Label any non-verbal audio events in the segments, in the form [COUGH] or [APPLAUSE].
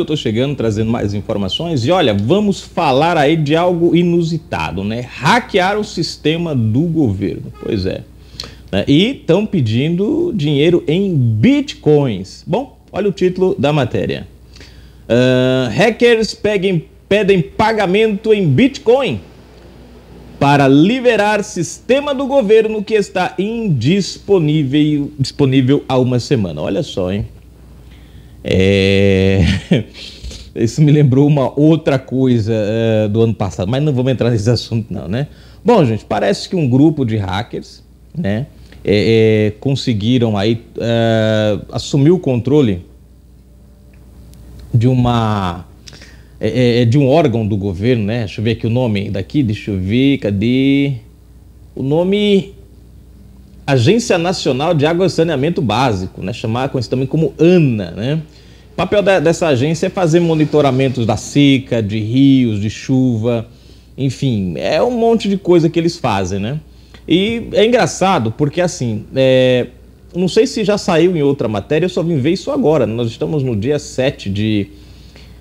eu estou chegando trazendo mais informações. E olha, vamos falar aí de algo inusitado, né? Hackear o sistema do governo. Pois é. Né? E estão pedindo dinheiro em bitcoins. Bom, olha o título da matéria: uh, Hackers peguem, pedem pagamento em bitcoin para liberar sistema do governo que está indisponível disponível há uma semana. Olha só, hein? É... [LAUGHS] Isso me lembrou uma outra coisa é, do ano passado, mas não vamos entrar nesse assunto não, né? Bom, gente, parece que um grupo de hackers, né, é, é, conseguiram aí é, assumir o controle de uma é, é, de um órgão do governo, né? Deixa eu ver aqui o nome daqui, deixa eu ver, cadê o nome? Agência Nacional de Água e Saneamento Básico, né, chamada conhecida também como ANA. Né? O papel da, dessa agência é fazer monitoramentos da seca, de rios, de chuva, enfim, é um monte de coisa que eles fazem, né? E é engraçado porque assim, é, não sei se já saiu em outra matéria, eu só vim ver isso agora. Né? Nós estamos no dia 7 de,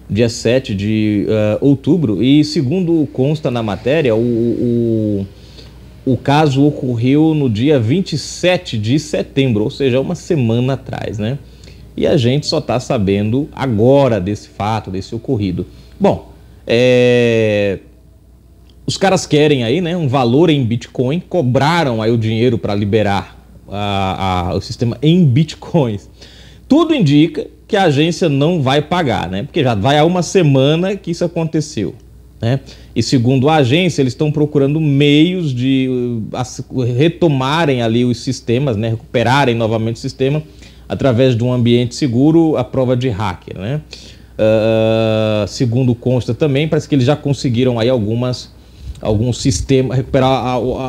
dia 7 de uh, outubro e segundo consta na matéria, o, o o caso ocorreu no dia 27 de setembro, ou seja, uma semana atrás, né? E a gente só está sabendo agora desse fato, desse ocorrido. Bom, é... os caras querem aí, né, um valor em Bitcoin, cobraram aí o dinheiro para liberar a, a, o sistema em Bitcoins. Tudo indica que a agência não vai pagar, né? Porque já vai há uma semana que isso aconteceu. Né? E segundo a agência, eles estão procurando meios de uh, retomarem ali os sistemas, né? recuperarem novamente o sistema através de um ambiente seguro à prova de hacker. Né? Uh, segundo consta também, parece que eles já conseguiram aí algumas algum sistema, recuperar, a, a,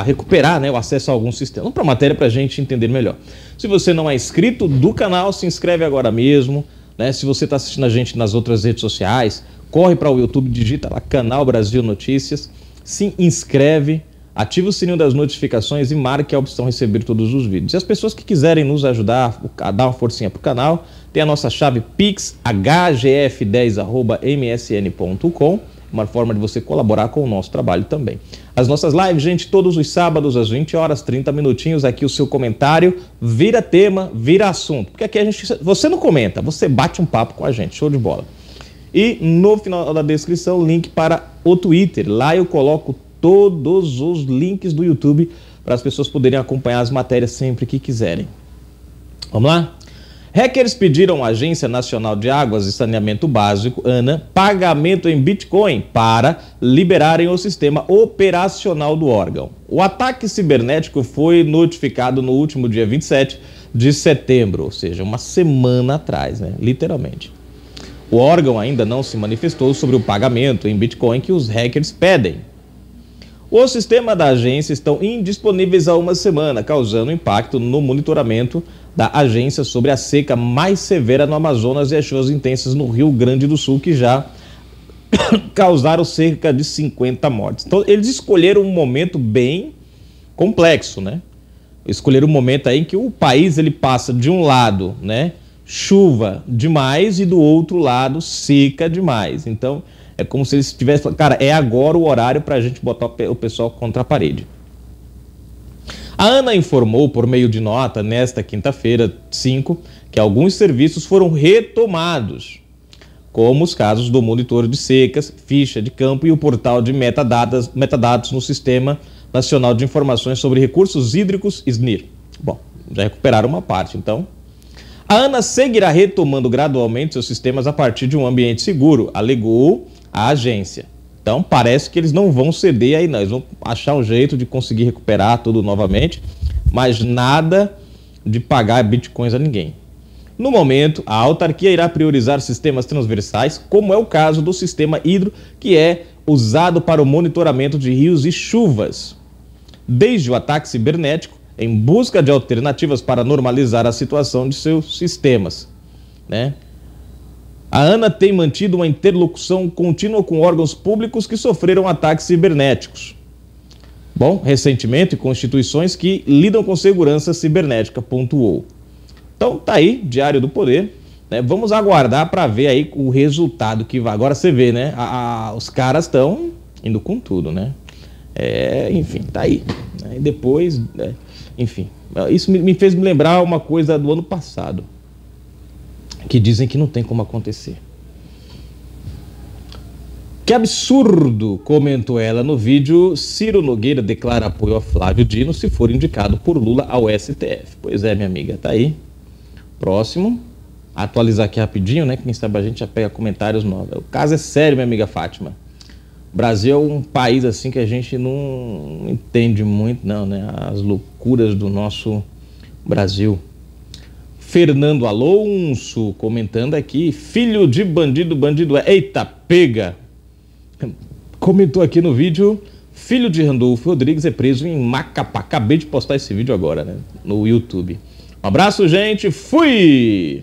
a, recuperar né, o acesso a algum sistema. Vamos para a matéria para a gente entender melhor. Se você não é inscrito do canal, se inscreve agora mesmo. Né? Se você está assistindo a gente nas outras redes sociais, corre para o YouTube, digita lá Canal Brasil Notícias, se inscreve, ativa o sininho das notificações e marque a opção receber todos os vídeos. E as pessoas que quiserem nos ajudar a dar uma forcinha para o canal, tem a nossa chave pix hgf10@msn.com, uma forma de você colaborar com o nosso trabalho também. As nossas lives, gente, todos os sábados às 20 horas, 30 minutinhos aqui o seu comentário vira tema, vira assunto. Porque aqui a gente você não comenta, você bate um papo com a gente. Show de bola. E no final da descrição, link para o Twitter. Lá eu coloco todos os links do YouTube para as pessoas poderem acompanhar as matérias sempre que quiserem. Vamos lá? Hackers pediram à Agência Nacional de Águas e Saneamento Básico, ANA, pagamento em Bitcoin para liberarem o sistema operacional do órgão. O ataque cibernético foi notificado no último dia 27 de setembro, ou seja, uma semana atrás, né? literalmente. O órgão ainda não se manifestou sobre o pagamento em Bitcoin que os hackers pedem. O sistema da agência estão indisponíveis há uma semana, causando impacto no monitoramento da agência sobre a seca mais severa no Amazonas e as chuvas intensas no Rio Grande do Sul, que já [COUGHS] causaram cerca de 50 mortes. Então, eles escolheram um momento bem complexo, né? Escolheram um momento aí em que o país ele passa de um lado, né? chuva demais e do outro lado seca demais. Então é como se eles tivessem, cara, é agora o horário para a gente botar o pessoal contra a parede. A ANA informou por meio de nota nesta quinta-feira 5 que alguns serviços foram retomados, como os casos do monitor de secas, ficha de campo e o portal de metadados, metadados no Sistema Nacional de Informações sobre Recursos Hídricos, SNIR. Bom, já recuperaram uma parte, então a ANA seguirá retomando gradualmente seus sistemas a partir de um ambiente seguro, alegou a agência. Então parece que eles não vão ceder aí, não. Eles vão achar um jeito de conseguir recuperar tudo novamente, mas nada de pagar bitcoins a ninguém. No momento, a autarquia irá priorizar sistemas transversais, como é o caso do sistema hidro, que é usado para o monitoramento de rios e chuvas. Desde o ataque cibernético, em busca de alternativas para normalizar a situação de seus sistemas. Né? A ANA tem mantido uma interlocução contínua com órgãos públicos que sofreram ataques cibernéticos. Bom, recentemente, constituições que lidam com segurança cibernética, pontuou. Então, tá aí, Diário do Poder. Né? Vamos aguardar para ver aí o resultado que vai. Agora você vê, né? A, a, os caras estão indo com tudo, né? É, enfim, tá aí. Né? E depois, né? enfim, isso me fez me lembrar uma coisa do ano passado, que dizem que não tem como acontecer. Que absurdo, comentou ela no vídeo. Ciro Nogueira declara apoio a Flávio Dino se for indicado por Lula ao STF. Pois é, minha amiga, tá aí. Próximo. Atualizar aqui rapidinho, né? Quem sabe a gente já pega comentários novos. O caso é sério, minha amiga Fátima. Brasil é um país assim que a gente não entende muito, não, né? As loucuras do nosso Brasil. Fernando Alonso comentando aqui, filho de bandido, bandido é. Eita, pega! Comentou aqui no vídeo, filho de Randolfo Rodrigues é preso em Macapá. Acabei de postar esse vídeo agora, né? No YouTube. Um abraço, gente. Fui!